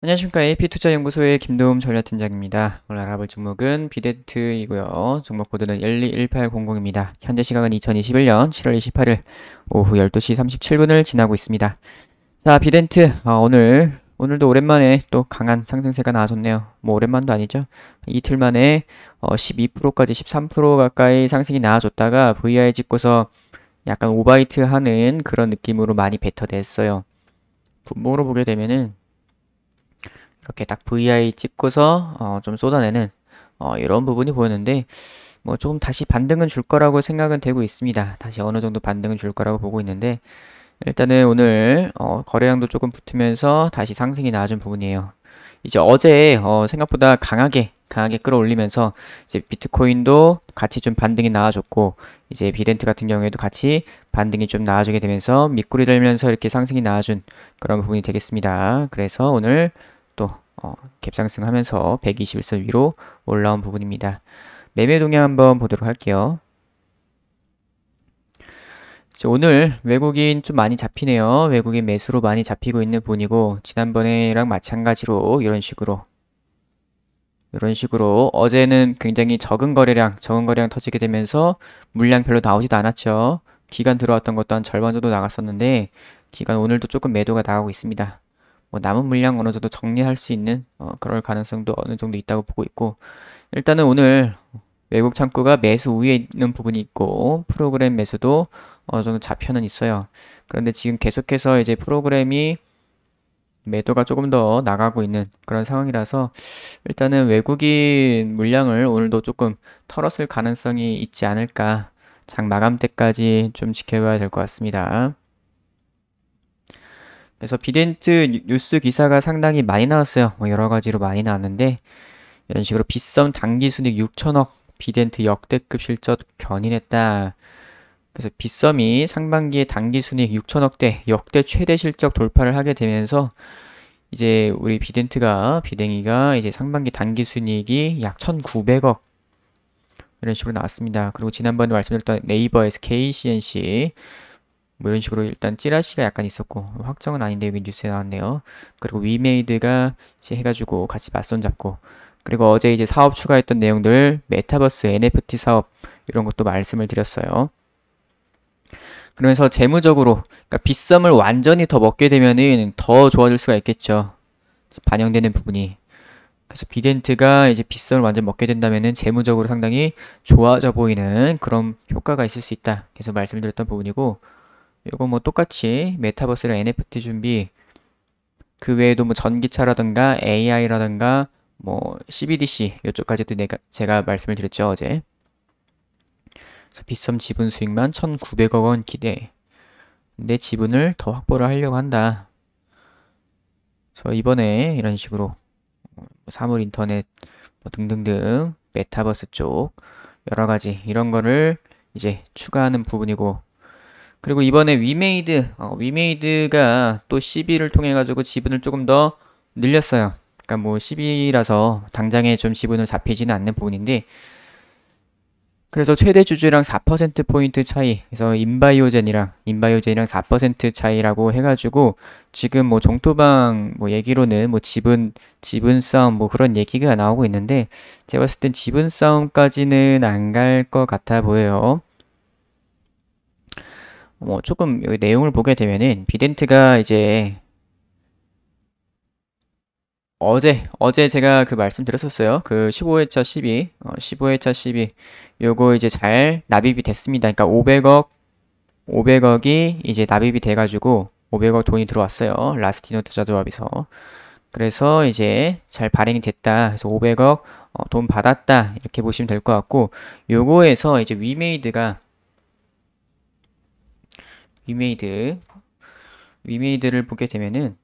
안녕하십니까. AP투자연구소의 김도움 전략팀장입니다. 오늘 알아볼 종목은 비데트이고요. 종목 코드는 121800입니다. 현재 시각은 2021년 7월 28일 오후 12시 37분을 지나고 있습니다. 자, 비덴트 아, 오늘 오늘도 오랜만에 또 강한 상승세가 나왔었네요. 뭐 오랜만도 아니죠. 이틀 만에 어, 12%까지 13% 가까이 상승이 나와줬다가 VI 찍고서 약간 오바이트 하는 그런 느낌으로 많이 뱉어냈어요. 분모로 보게 되면은 이렇게 딱 VI 찍고서 어, 좀 쏟아내는 어, 이런 부분이 보였는데 뭐 조금 다시 반등은 줄 거라고 생각은 되고 있습니다. 다시 어느 정도 반등은 줄 거라고 보고 있는데 일단은 오늘 어, 거래량도 조금 붙으면서 다시 상승이 나아진 부분이에요. 이제 어제 어, 생각보다 강하게 강하게 끌어올리면서 이제 비트코인도 같이 좀 반등이 나아졌고 이제 비렌트 같은 경우에도 같이 반등이 좀 나아지게 되면서 밑구리 들면서 이렇게 상승이 나아준 그런 부분이 되겠습니다. 그래서 오늘 또 어, 갭상승하면서 121선 위로 올라온 부분입니다. 매매 동향 한번 보도록 할게요. 오늘 외국인 좀 많이 잡히네요. 외국인 매수로 많이 잡히고 있는 분이고 지난번에랑 마찬가지로 이런 식으로 이런 식으로 어제는 굉장히 적은 거래량, 적은 거래량 터지게 되면서 물량 별로 나오지도 않았죠. 기간 들어왔던 것도 한 절반 정도 나갔었는데 기간 오늘도 조금 매도가 나가고 있습니다. 뭐 남은 물량 어느 정도 정리할 수 있는 어, 그럴 가능성도 어느 정도 있다고 보고 있고 일단은 오늘 외국 창구가 매수 위에 있는 부분이 있고 프로그램 매수도 어느 정도 좌표는 있어요. 그런데 지금 계속해서 이제 프로그램이 매도가 조금 더 나가고 있는 그런 상황이라서 일단은 외국인 물량을 오늘도 조금 털었을 가능성이 있지 않을까 장 마감 때까지 좀 지켜봐야 될 것 같습니다. 그래서 비덴트 뉴스 기사가 상당히 많이 나왔어요. 뭐 여러 가지로 많이 나왔는데 이런 식으로 빗썸 단기 순익 6천억 비덴트 역대급 실적 견인했다. 그래서 빗썸이 상반기에 단기 순익 6천억대 역대 최대 실적 돌파를 하게 되면서 이제 우리 비덴트가 비댕이가 이제 상반기 단기 순익이약 1,900억 이런 식으로 나왔습니다. 그리고 지난번에 말씀드렸던 네이버 SKCNC 뭐 이런 식으로 일단 찌라시가 약간 있었고 확정은 아닌데 여기 뉴스에 나왔네요. 그리고 위메이드가 이제 해가지고 같이 맞선 잡고 그리고 어제 이제 사업 추가했던 내용들 메타버스 NFT 사업 이런 것도 말씀을 드렸어요. 그러면서 재무적으로 그러니까 빗썸을 완전히 더 먹게 되면은 더 좋아질 수가 있겠죠. 반영되는 부분이. 그래서 비덴트가 이제 빗썸을 완전 먹게 된다면은 재무적으로 상당히 좋아져 보이는 그런 효과가 있을 수 있다. 그래서 말씀드렸던 부분이고 이거 뭐 똑같이 메타버스랑 NFT 준비 그 외에도 뭐 전기차라든가 AI라든가 뭐 CBDC 이쪽까지도 내가 제가 말씀을 드렸죠 어제. 비래썸 지분 수익만 1,900억 원 기대. 내 지분을 더 확보를 하려고 한다. 그래서 이번에 이런 식으로 뭐 사물 인터넷 뭐 등등등 메타버스 쪽 여러 가지 이런 거를 이제 추가하는 부분이고 그리고 이번에 위메이드, 어, 위메이드가 또 12를 통해가지고 지분을 조금 더 늘렸어요. 그러니까 뭐 10이라서 당장에 좀 지분을 잡히지는 않는 부분인데 그래서 최대 주주랑 4%포인트 차이 그래서 인바이오젠이랑 인바이오젠이랑 4% 차이라고 해가지고 지금 뭐종토방뭐 얘기로는 뭐 지분 지분 싸움 뭐 그런 얘기가 나오고 있는데 제가 봤을 땐 지분 싸움까지는 안 갈 것 같아 보여요 뭐 조금 여기 내용을 보게 되면은 비덴트가 이제 어제 어제 제가 그 말씀드렸었어요. 그 15회차 12, 어, 15회차 12 요거 이제 잘 납입이 됐습니다. 그러니까 500억 500억이 이제 납입이 돼가지고 500억 돈이 들어왔어요. 라스티노 투자조합에서. 그래서 이제 잘 발행이 됐다. 그래서 500억 어, 돈 받았다. 이렇게 보시면 될 것 같고, 요거에서 이제 위메이드가 위메이드 위메이드를 보게 되면은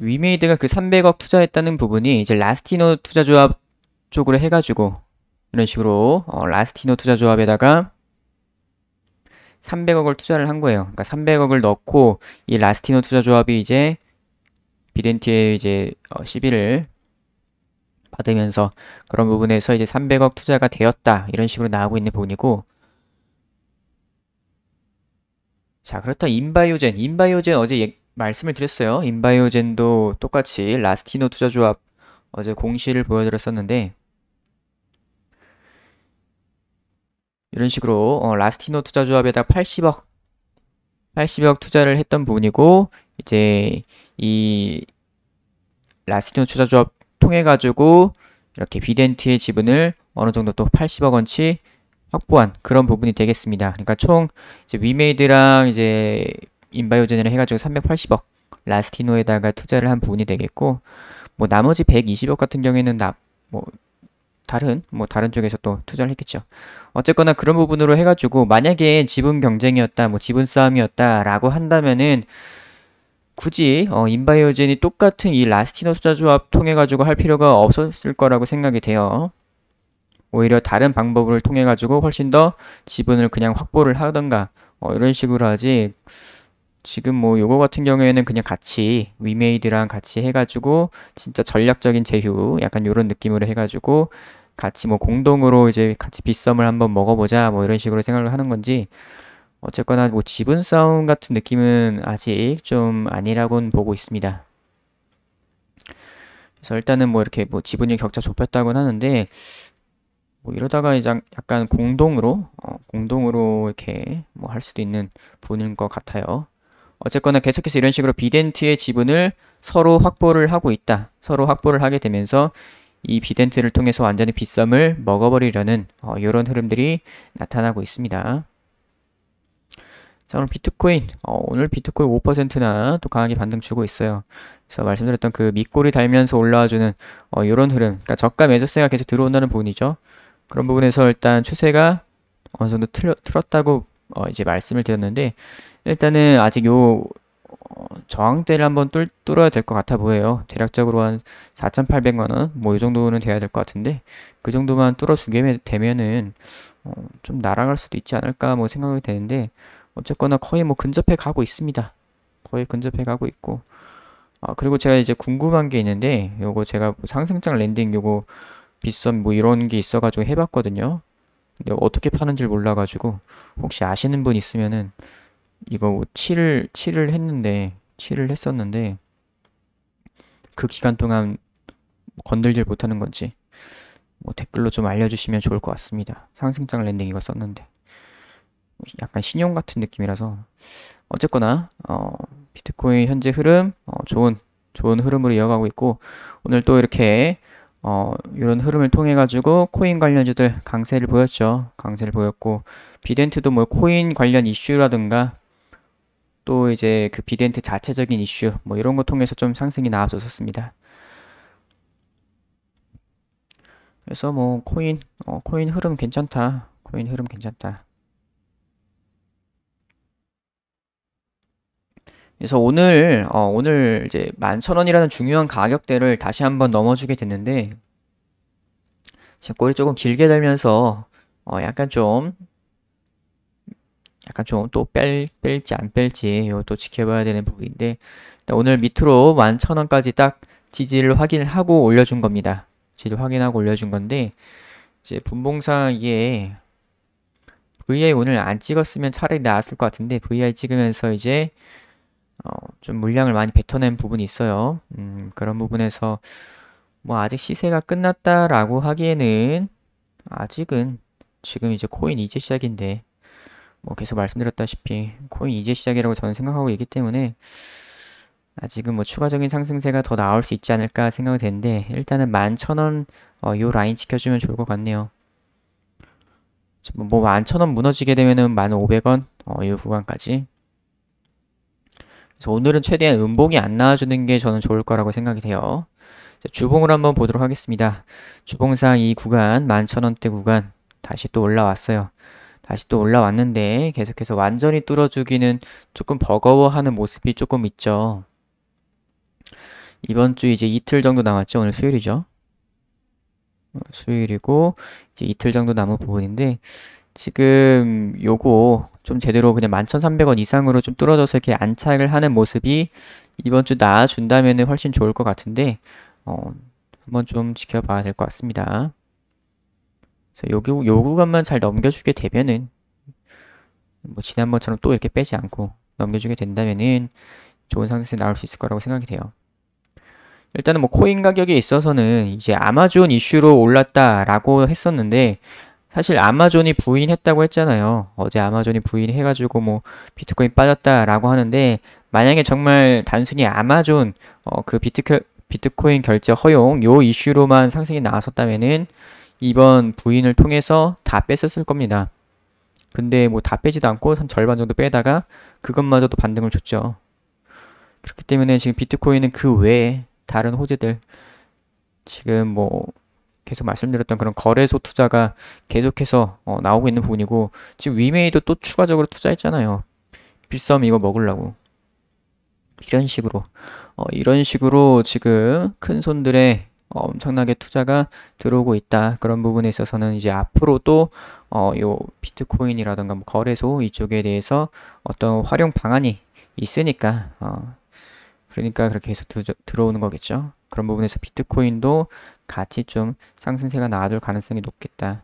위메이드가 그 300억 투자했다는 부분이 이제 라스티노 투자조합 쪽으로 해가지고 이런 식으로 어, 라스티노 투자조합에다가 300억을 투자를 한 거예요. 그러니까 300억을 넣고 이 라스티노 투자조합이 이제 비덴티의 이제 어, 시비를 받으면서 그런 부분에서 이제 300억 투자가 되었다 이런 식으로 나오고 있는 부분이고 자, 그렇다 면 인바이오젠. 인바이오젠 어제 예, 말씀을 드렸어요. 인바이오젠도 똑같이 라스티노 투자조합 어제 공시를 보여드렸었는데 이런 식으로 어, 라스티노 투자조합에다 80억 80억 투자를 했던 분이고 이제 이 라스티노 투자조합 통해 가지고 이렇게 비덴트의 지분을 어느 정도 또 80억 원치 확보한 그런 부분이 되겠습니다. 그러니까 총 이제 위메이드랑 이제 인바이오젠을 해가지고 380억 라스티노에다가 투자를 한 부분이 되겠고 뭐 나머지 120억 같은 경우에는 나뭐 다른 뭐 다른 쪽에서 또 투자를 했겠죠. 어쨌거나 그런 부분으로 해가지고 만약에 지분 경쟁이었다, 뭐 지분 싸움이었다라고 한다면은 굳이 어, 인바이오젠이 똑같은 이 라스티노 투자 조합 통해 가지고 할 필요가 없었을 거라고 생각이 돼요. 오히려 다른 방법을 통해 가지고 훨씬 더 지분을 그냥 확보를 하던가 어, 이런 식으로 하지 지금 뭐 요거 같은 경우에는 그냥 같이 위메이드랑 같이 해가지고 진짜 전략적인 제휴 약간 요런 느낌으로 해가지고 같이 뭐 공동으로 이제 같이 빗썸을 한번 먹어보자 뭐 이런 식으로 생각을 하는 건지 어쨌거나 뭐 지분 싸움 같은 느낌은 아직 좀 아니라고는 보고 있습니다. 그래서 일단은 뭐 이렇게 뭐 지분이 격차 좁혔다고는 하는데 뭐 이러다가 이제 약간 공동으로 어, 공동으로 이렇게 뭐 할 수도 있는 분인 것 같아요. 어쨌거나 계속해서 이런 식으로 비덴트의 지분을 서로 확보를 하고 있다. 서로 확보를 하게 되면서 이 비덴트를 통해서 완전히 빗썸을 먹어버리려는 어, 이런 흐름들이 나타나고 있습니다. 자 오늘 비트코인 어, 오늘 비트코인 5%나 또 강하게 반등 주고 있어요. 그래서 말씀드렸던 그 밑골이 달면서 올라와주는 어, 이런 흐름, 그러니까 저가 매수세가 계속 들어온다는 부분이죠. 그런 부분에서 일단 추세가 어느 정도 틀, 틀었다고 어, 이제 말씀을 드렸는데 일단은 아직 요 어, 저항대를 한번 뚫, 뚫어야 될 것 같아 보여요. 대략적으로 한 4,800만 원, 뭐 이 정도는 돼야 될 것 같은데 그 정도만 뚫어주게 되면은 어, 좀 날아갈 수도 있지 않을까 뭐 생각이 되는데 어쨌거나 거의 뭐 근접해 가고 있습니다. 거의 근접해 가고 있고 아 그리고 제가 이제 궁금한 게 있는데 요거 제가 뭐 상승장 랜딩 요거 비썸 뭐 이런 게 있어가지고 해봤거든요. 근데 어떻게 파는지 몰라가지고 혹시 아시는 분 있으면은 이거 칠을 칠을 했는데 칠을 했었는데 그 기간 동안 건들질 못하는 건지 뭐 댓글로 좀 알려주시면 좋을 것 같습니다. 상승장 랜딩 이거 썼는데 약간 신용 같은 느낌이라서 어쨌거나 어, 비트코인 현재 흐름 어, 좋은 좋은 흐름으로 이어가고 있고 오늘 또 이렇게 어, 이런 흐름을 통해 가지고 코인 관련주들 강세를 보였죠. 강세를 보였고 비덴트도 뭐 코인 관련 이슈라든가 또 이제 그 비덴트 자체적인 이슈 뭐 이런 거 통해서 좀 상승이 나왔었습니다. 그래서 뭐 코인 어, 코인 흐름 괜찮다. 코인 흐름 괜찮다. 그래서 오늘 어, 오늘 이제 만 천원이라는 중요한 가격대를 다시 한번 넘어주게 됐는데 지금 꼬리 조금 길게 달면서 어, 약간 좀 약간 좀 또 뺄지 안 뺄지 이것도 지켜봐야 되는 부분인데 오늘 밑으로 만 천원까지 딱 지지를 확인하고 올려준 겁니다. 지지를 확인하고 올려준 건데 이제 분봉상 이게 VI 오늘 안 찍었으면 차라리 나았을 것 같은데 VI 찍으면서 이제 어, 좀 물량을 많이 뱉어낸 부분이 있어요. 음, 그런 부분에서 뭐 아직 시세가 끝났다라고 하기에는 아직은 지금 이제 코인 이제 시작인데 뭐 계속 말씀드렸다시피 코인 이제 시작이라고 저는 생각하고 있기 때문에 아직은 뭐 추가적인 상승세가 더 나올 수 있지 않을까 생각이 되는데 일단은 11,000원 어, 요 라인 지켜주면 좋을 것 같네요. 뭐 11,000원 무너지게 되면은 1,500원 어, 요 구간까지 그래서 오늘은 최대한 음봉이 안 나와주는 게 저는 좋을 거라고 생각이 돼요. 주봉을 한번 보도록 하겠습니다. 주봉상 이 구간 만천원대 구간 다시 또 올라왔어요. 다시 또 올라왔는데 계속해서 완전히 뚫어주기는 조금 버거워하는 모습이 조금 있죠. 이번 주 이제 이틀 정도 남았죠. 오늘 수요일이죠. 어, 수요일이고 이제 이틀 정도 남은 부분인데 지금 요거 좀 제대로 그냥 11,300원 이상으로 좀 뚫어져서 이렇게 안착을 하는 모습이 이번 주 나아준다면 훨씬 좋을 것 같은데 어, 한번 좀 지켜봐야 될 것 같습니다. 그래서 요, 요 구간만 잘 넘겨주게 되면은 뭐 지난번처럼 또 이렇게 빼지 않고 넘겨주게 된다면은 좋은 상승세 나올 수 있을 거라고 생각이 돼요. 일단은 뭐 코인 가격에 있어서는 이제 아마존 이슈로 올랐다라고 했었는데 사실 아마존이 부인했다고 했잖아요. 어제 아마존이 부인해가지고 뭐 비트코인 빠졌다라고 하는데 만약에 정말 단순히 아마존 어, 그 비트코, 비트코인 결제 허용 요 이슈로만 상승이 나왔었다면은 이번 부인을 통해서 다 뺐었을 겁니다. 근데 뭐 다 빼지도 않고 한 절반 정도 빼다가 그것마저도 반등을 줬죠. 그렇기 때문에 지금 비트코인은 그 외에 다른 호재들 지금 뭐 계속 말씀드렸던 그런 거래소 투자가 계속해서 어, 나오고 있는 부분이고 지금 위메이도 또 추가적으로 투자했잖아요. 빗썸 이거 먹으려고. 이런 식으로 어, 이런 식으로 지금 큰 손들의 어, 엄청나게 투자가 들어오고 있다. 그런 부분에 있어서는 이제 앞으로도 어, 요 비트코인이라든가 뭐 거래소 이쪽에 대해서 어떤 활용 방안이 있으니까 어, 그러니까 그렇게 해서 들어오는 거겠죠. 그런 부분에서 비트코인도 같이 좀 상승세가 나아질 가능성이 높겠다.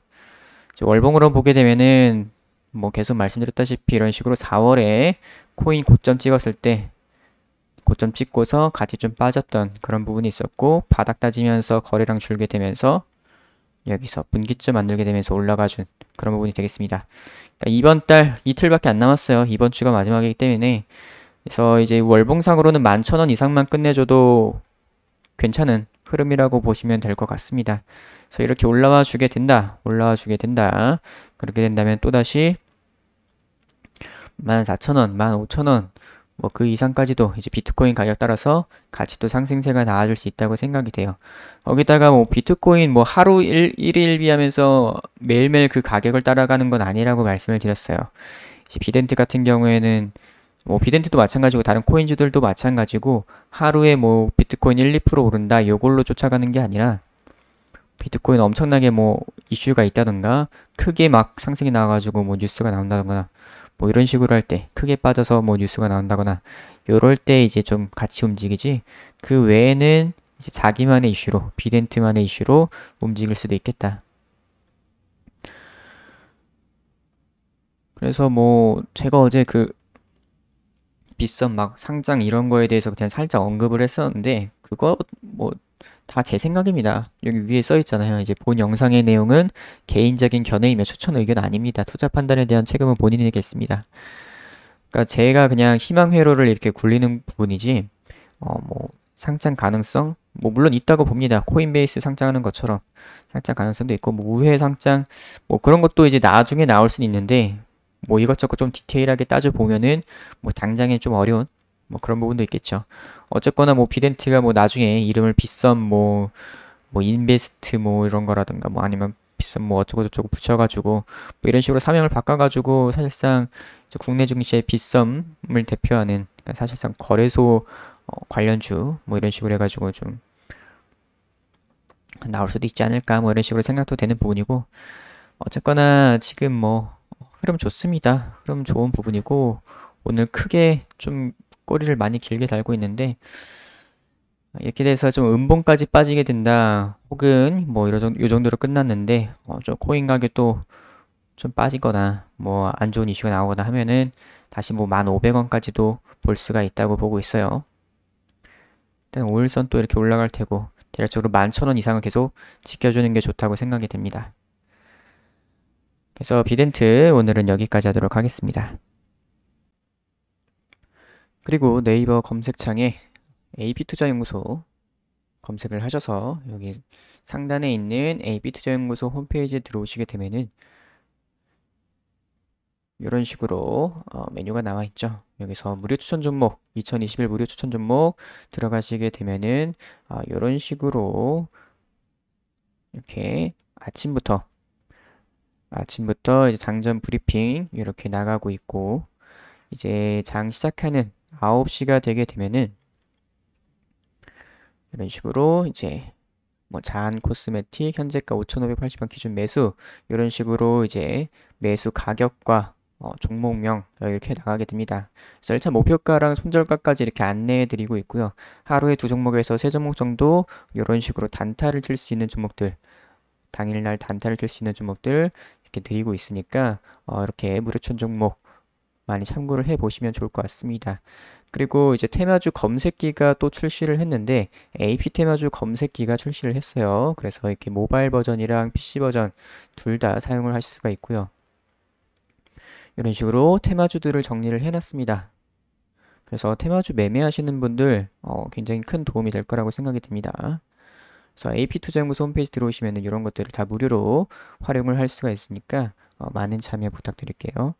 월봉으로 보게 되면은 뭐 계속 말씀드렸다시피 이런 식으로 4월에 코인 고점 찍었을 때 고점 찍고서 같이 좀 빠졌던 그런 부분이 있었고 바닥 다지면서 거래량 줄게 되면서 여기서 분기점 만들게 되면서 올라가준 그런 부분이 되겠습니다. 그러니까 이번 달 이틀밖에 안 남았어요. 이번 주가 마지막이기 때문에 그래서 이제 월봉상으로는 11,000원 이상만 끝내줘도 괜찮은 흐름이라고 보시면 될 것 같습니다. 그래서 이렇게 올라와 주게 된다. 올라와 주게 된다. 그렇게 된다면 또다시 14,000원, 15,000원 뭐 그 이상까지도 이제 비트코인 가격 따라서 같이 또 상승세가 나와줄 수 있다고 생각이 돼요. 거기다가 뭐 비트코인 뭐 하루 일, 일일 비하면서 매일매일 그 가격을 따라가는 건 아니라고 말씀을 드렸어요. 비덴트 같은 경우에는 뭐 비덴트도 마찬가지고 다른 코인주들도 마찬가지고 하루에 뭐 비트코인 1, 2% 오른다 요걸로 쫓아가는 게 아니라 비트코인 엄청나게 뭐 이슈가 있다던가 크게 막 상승이 나와가지고 뭐 뉴스가 나온다거나 뭐 이런 식으로 할 때 크게 빠져서 뭐 뉴스가 나온다거나 요럴 때 이제 좀 같이 움직이지 그 외에는 이제 자기만의 이슈로 비덴트만의 이슈로 움직일 수도 있겠다. 그래서 뭐 제가 어제 그 비싼 막 상장 이런 거에 대해서 그냥 살짝 언급을 했었는데 그거 뭐 다 제 생각입니다. 여기 위에 써 있잖아요. 이제 본 영상의 내용은 개인적인 견해이며 추천 의견 아닙니다. 투자 판단에 대한 책임은 본인이게 있습니다. 그러니까 제가 그냥 희망 회로를 이렇게 굴리는 부분이지 어 뭐 상장 가능성 뭐 물론 있다고 봅니다. 코인베이스 상장하는 것처럼 상장 가능성도 있고 뭐 우회 상장 뭐 그런 것도 이제 나중에 나올 수는 있는데 뭐 이것저것 좀 디테일하게 따져보면은 뭐 당장엔 좀 어려운 뭐 그런 부분도 있겠죠. 어쨌거나 뭐 비덴트가 뭐 나중에 이름을 비썸 뭐, 뭐 인베스트 뭐 이런 거라든가 뭐 아니면 비썸뭐 어쩌고저쩌고 붙여가지고 뭐 이런 식으로 사명을 바꿔가지고 사실상 국내 증시의 비썸을 대표하는 그러니까 사실상 거래소 어 관련주 뭐 이런 식으로 해가지고 좀 나올 수도 있지 않을까 뭐 이런 식으로 생각도 되는 부분이고 어쨌거나 지금 뭐 그럼 좋습니다. 그럼 좋은 부분이고 오늘 크게 좀 꼬리를 많이 길게 달고 있는데 이렇게 돼서 좀 음봉까지 빠지게 된다 혹은 뭐 이런 요 정도로 끝났는데 어, 좀 코인 가격 도좀 빠지거나 뭐 안 좋은 이슈가 나오거나 하면은 다시 뭐 1,500원까지도 볼 수가 있다고 보고 있어요. 일단 5일선또 이렇게 올라갈 테고 대략적으로 11,000원 이상을 계속 지켜주는 게 좋다고 생각이 됩니다. 그래서 비덴트 오늘은 여기까지 하도록 하겠습니다. 그리고 네이버 검색창에 AP투자연구소 검색을 하셔서 여기 상단에 있는 AP투자연구소 홈페이지에 들어오시게 되면은 이런 식으로 어, 메뉴가 나와 있죠. 여기서 무료 추천 종목 2021 무료 추천 종목 들어가시게 되면은 어, 아, 이런 식으로 이렇게 아침부터 아침부터 이제 장전 브리핑 이렇게 나가고 있고 이제 장 시작하는 9시가 되게 되면은 이런 식으로 이제 뭐자 코스메틱 현재가 5,580원 기준 매수 이런 식으로 이제 매수 가격과 어, 종목명 이렇게 나가게 됩니다. 그래서 1차 목표가랑 손절가까지 이렇게 안내해 드리고 있고요. 하루에 두 종목에서 세 종목 정도 이런 식으로 단타를 칠 수 있는 종목들 당일날 단타를 칠 수 있는 종목들 이렇게 드리고 있으니까 어, 이렇게 무료천 종목 많이 참고를 해 보시면 좋을 것 같습니다. 그리고 이제 테마주 검색기가 또 출시를 했는데 AP 테마주 검색기가 출시를 했어요. 그래서 이렇게 모바일 버전이랑 PC 버전 둘 다 사용을 하실 수가 있고요. 이런 식으로 테마주들을 정리를 해놨습니다. 그래서 테마주 매매하시는 분들 어, 굉장히 큰 도움이 될 거라고 생각이 듭니다. 그래서 AP투자연구소 홈페이지 들어오시면 이런 것들을 다 무료로 활용을 할 수가 있으니까 어, 많은 참여 부탁드릴게요.